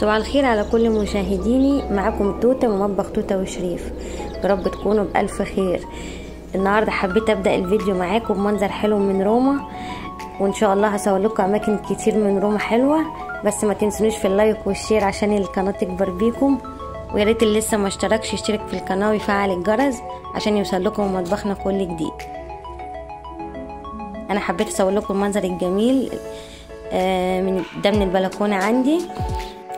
صباح الخير على كل مشاهديني معاكم توته ومطبخ توته وشريف رب تكونوا بألف خير النهاردة حبيت أبدأ الفيديو معاكم بمنظر حلو من روما وإن شاء الله هصور لكم أماكن كتير من روما حلوة بس ما تنسونيش في اللايك والشير عشان القناة تكبر بيكم ويا ريت اللي لسه ما اشتركش يشترك في القناة ويفعل الجرس عشان يوصل لكم مطبخنا كل جديد أنا حبيت أصور لكم المنظر الجميل ده آه، من البلكونة عندي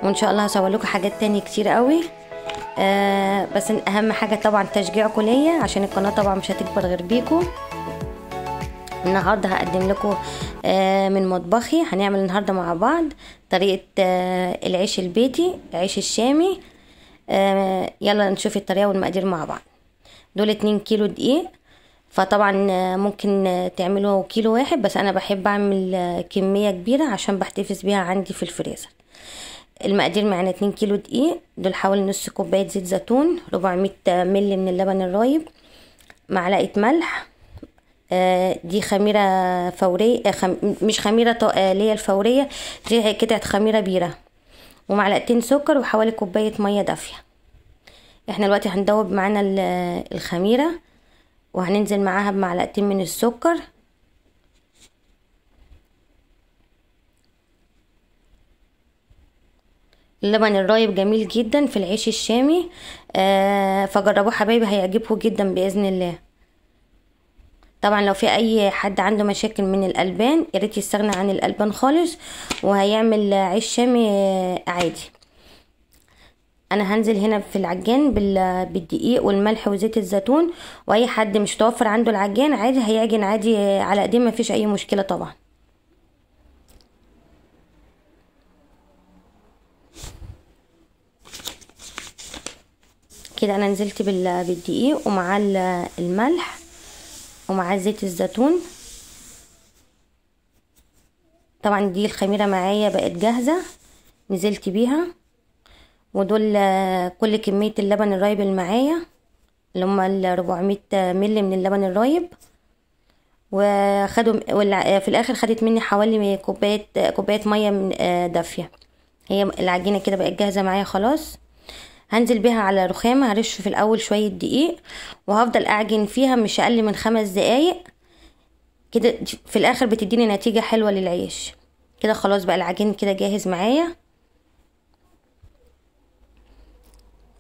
وان شاء الله هصور لكم حاجات تاني كتير قوي آه بس اهم حاجه طبعا تشجيعكم ليا عشان القناه طبعا مش هتكبر غير بيكم النهارده هقدم لكم آه من مطبخي هنعمل النهارده مع بعض طريقه آه العيش البيتي العيش الشامي آه يلا نشوف الطريقه والمقادير مع بعض دول اتنين كيلو دقيق فطبعا آه، ممكن آه، تعملوا كيلو واحد بس انا بحب اعمل آه، كميه كبيره عشان بحتفظ بيها عندي في الفريزر المقادير معانا 2 كيلو دقيق دول حوالي نص كوبايه زيت زيتون 400 مل من اللبن الرايب معلقه ملح آه، دي خميره فوريه آه، خم... مش خميره آه، اللي هي الفوريه دي قطعه خميره بيره ومعلقتين سكر وحوالي كوبايه ميه دافيه احنا دلوقتي هندوب معانا الخميره وهننزل معاها بمعلقتين من السكر اللبن الرايب جميل جدا في العيش الشامي آه فجربوه حبايبي هيعجبكم جدا باذن الله طبعا لو في اي حد عنده مشاكل من الالبان يا ريت يستغنى عن الالبان خالص وهيعمل عيش شامي عادي انا هنزل هنا في العجان بالدقيق والملح وزيت الزيتون واي حد مش متوفر عنده العجان عادي هيعجن عادي على قديم مفيش اي مشكله طبعا كده انا نزلت بالدقيق ومع الملح ومع زيت الزيتون طبعا دي الخميره معايا بقت جاهزه نزلت بيها ودول كل كميه اللبن الرايب اللي معايا اللي هم ال 400 مل من اللبن الرايب وخدوا في الاخر خدت مني حوالي كوبايه كوبايه ميه آه، دافيه هي العجينه كده بقت جاهزه معايا خلاص هنزل بيها على رخامة هرش في الأول شوية دقيق وهفضل أعجن فيها مش أقل من خمس دقايق كده في الآخر بتديني نتيجة حلوة للعيش كده خلاص بقى العجين كده جاهز معايا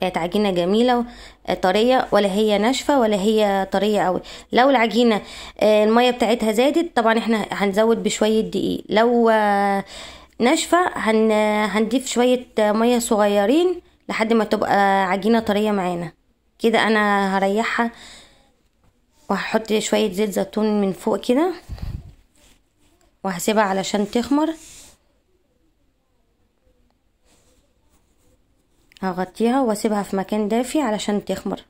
بقت عجينه جميله آه، طريه ولا هي ناشفه ولا هي طريه قوي لو العجينه آه، الميه بتاعتها زادت طبعا احنا هنزود بشويه دقيق لو آه، ناشفه هنضيف شويه ميه صغيرين لحد ما تبقى عجينة طرية معانا كده انا هريحها وهحط شوية زيت زيتون من فوق كده وهسيبها علشان تخمر هغطيها واسيبها في مكان دافي علشان تخمر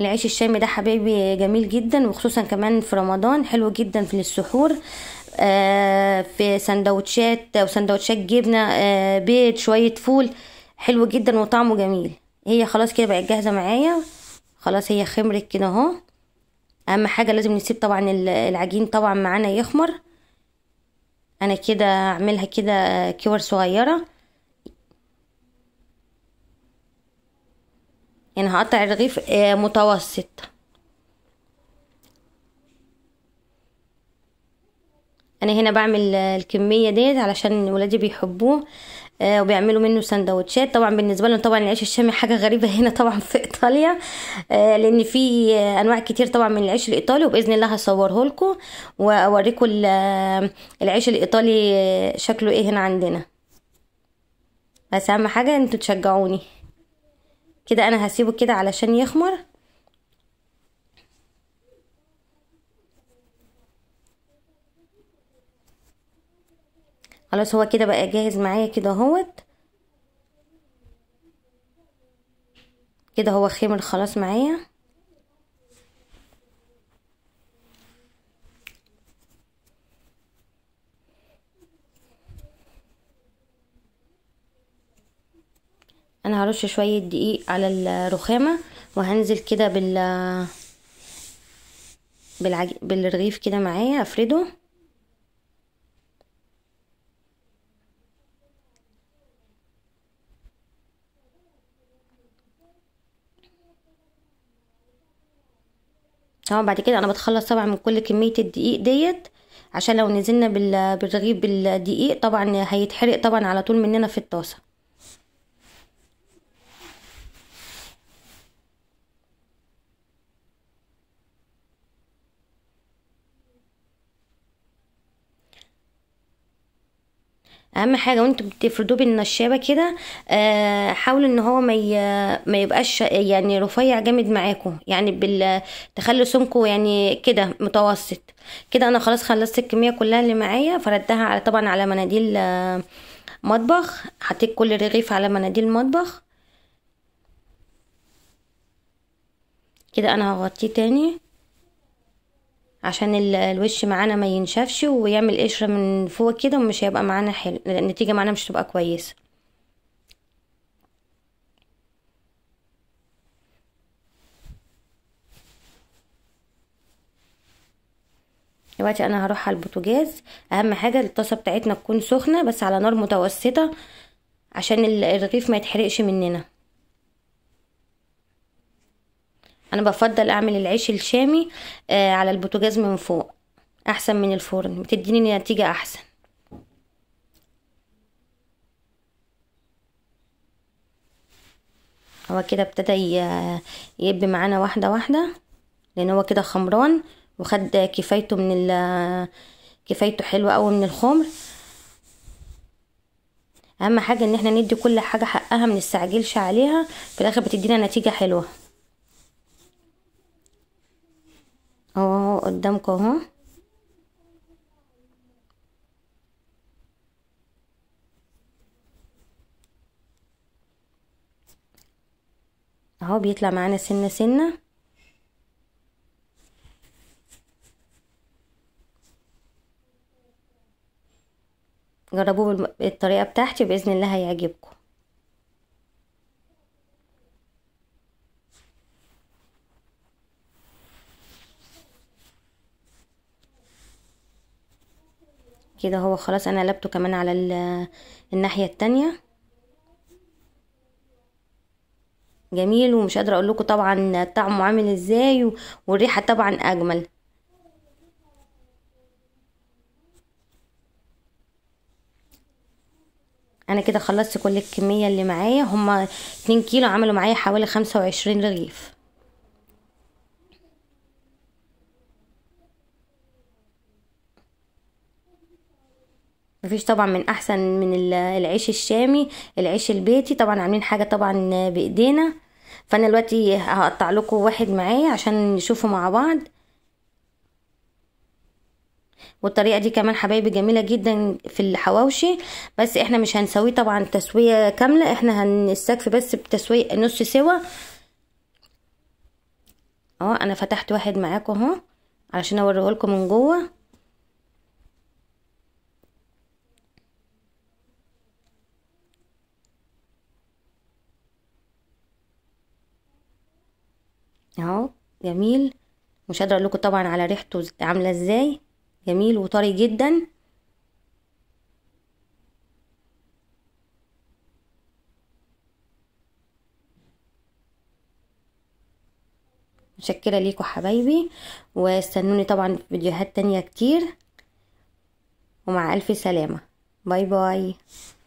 العيش الشامي ده حبيبي جميل جدا وخصوصا كمان في رمضان حلو جدا في السحور آه، في سندوتشات وسندوتشات جبنه آه، بيض شويه فول حلو جدا وطعمه جميل هي خلاص كده بقت جاهزه معايا خلاص هي خمرت كده اهو اهم حاجه لازم نسيب طبعا العجين طبعا معانا يخمر انا كده هعملها كده آه، كور صغيره يعني هقطع الرغيف متوسط انا هنا بعمل الكميه ديت علشان ولادي بيحبوه آه، وبيعملوا منه سندوتشات طبعا بالنسبه لهم طبعا العيش الشامي حاجه غريبه هنا طبعا في ايطاليا آه، لان في انواع كتير طبعا من العيش الايطالي وباذن الله هصوره لكم واوريكم العيش الايطالي شكله ايه هنا عندنا بس اهم حاجه انتوا تشجعوني كده انا هسيبه كده علشان يخمر خلاص هو كده بقى جاهز معايا كده اهوت كده هو خمر خلاص معايا انا هرش شويه دقيق على الرخامه وهنزل كده بال بالرغيف كده معايا افرده تمام بعد كده انا بتخلص طبعا من كل كميه الدقيق ديت عشان لو نزلنا بالرغيف بالدقيق طبعا هيتحرق طبعا على طول مننا في الطاسه اهم حاجه وانتوا بتفردوه بالنشابه كده آه، حاولوا ان هو ما ما يبقاش يعني رفيع جامد معاكم يعني بال تخلوا سمكه يعني كده متوسط كده انا خلاص خلصت الكميه كلها اللي معايا فردها على طبعا على مناديل آه، مطبخ حطيت كل الرغيف على مناديل مطبخ كده انا هغطيه تاني عشان الوش معانا ما ينشفش ويعمل قشرة من فوق كده ومش هيبقى معانا حلو النتيجة معانا مش هتبقى كويسة دلوقتي انا هروح على البوتاجاز اهم حاجة الطاسة بتاعتنا تكون سخنة بس على نار متوسطة عشان الرغيف ما يتحرقش مننا انا بفضل اعمل العيش الشامي آه، على البوتاجاز من فوق احسن من الفرن بتديني نتيجه احسن هو كده ابتدى يب معانا واحده واحده لان هو كده خمران وخد كفايته من ال كفايته حلوه قوي من الخمر اهم حاجه ان احنا ندي كل حاجه حقها ما نستعجلش عليها في الاخر بتدينا نتيجه حلوه قدامكم اهو اهو بيطلع معانا سنة سنة جربوه بالطريقة بتاعتي بإذن الله هيعجبكم كده هو خلاص انا قلبته كمان على الناحيه التانية جميل ومش قادره اقول لكم طبعا طعمه عامل ازاي والريحه طبعا اجمل انا كده خلصت كل الكميه اللي معايا هما 2 كيلو عملوا معايا حوالي 25 رغيف مفيش طبعا من احسن من العيش الشامي العيش البيتي طبعا عاملين حاجه طبعا بايدينا فانا دلوقتي هقطع لكم واحد معايا عشان نشوفه مع بعض والطريقه دي كمان حبايبي جميله جدا في الحواوشي بس احنا مش هنسويه طبعا تسويه كامله احنا هنستكفي بس بتسويه نص سوا اه انا فتحت واحد معاكم اهو علشان اوريه لكم من جوه اهو جميل مش قادره اقول لكم طبعا على ريحته عامله ازاي جميل وطري جدا متشكرة ليكم حبايبي واستنوني طبعا في فيديوهات تانية كتير ومع ألف سلامة باي باي